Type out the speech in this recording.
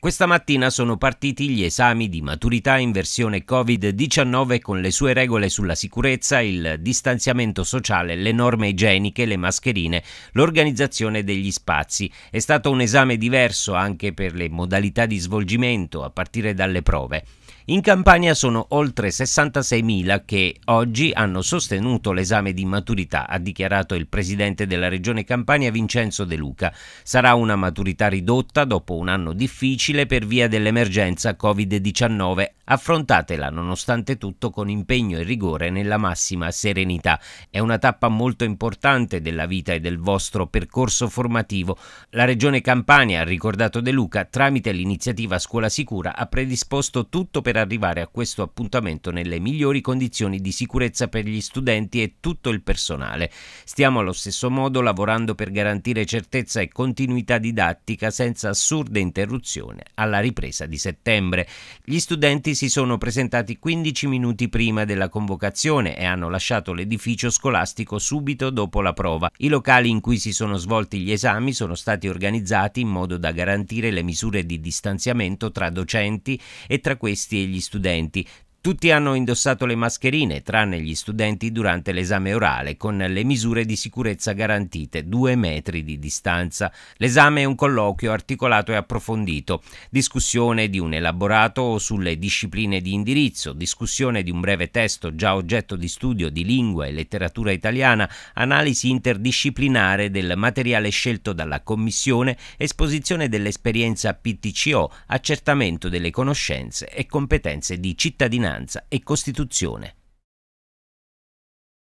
Questa mattina sono partiti gli esami di maturità in versione Covid-19 con le sue regole sulla sicurezza, il distanziamento sociale, le norme igieniche, le mascherine, l'organizzazione degli spazi. È stato un esame diverso anche per le modalità di svolgimento a partire dalle prove. In Campania sono oltre 66.000 che oggi hanno sostenuto l'esame di maturità, ha dichiarato il presidente della regione Campania Vincenzo De Luca. Sarà una maturità ridotta dopo un anno difficile difficile per via dell'emergenza Covid-19 affrontatela nonostante tutto con impegno e rigore nella massima serenità. È una tappa molto importante della vita e del vostro percorso formativo. La Regione Campania, ha ricordato De Luca, tramite l'iniziativa Scuola Sicura ha predisposto tutto per arrivare a questo appuntamento nelle migliori condizioni di sicurezza per gli studenti e tutto il personale. Stiamo allo stesso modo lavorando per garantire certezza e continuità didattica senza assurde interruzioni alla ripresa di settembre. Gli studenti si sono presentati 15 minuti prima della convocazione e hanno lasciato l'edificio scolastico subito dopo la prova. I locali in cui si sono svolti gli esami sono stati organizzati in modo da garantire le misure di distanziamento tra docenti e tra questi e gli studenti. Tutti hanno indossato le mascherine, tranne gli studenti durante l'esame orale, con le misure di sicurezza garantite, due metri di distanza. L'esame è un colloquio articolato e approfondito, discussione di un elaborato sulle discipline di indirizzo, discussione di un breve testo già oggetto di studio di lingua e letteratura italiana, analisi interdisciplinare del materiale scelto dalla Commissione, esposizione dell'esperienza PTCO, accertamento delle conoscenze e competenze di cittadinanza Finanza e Costituzione.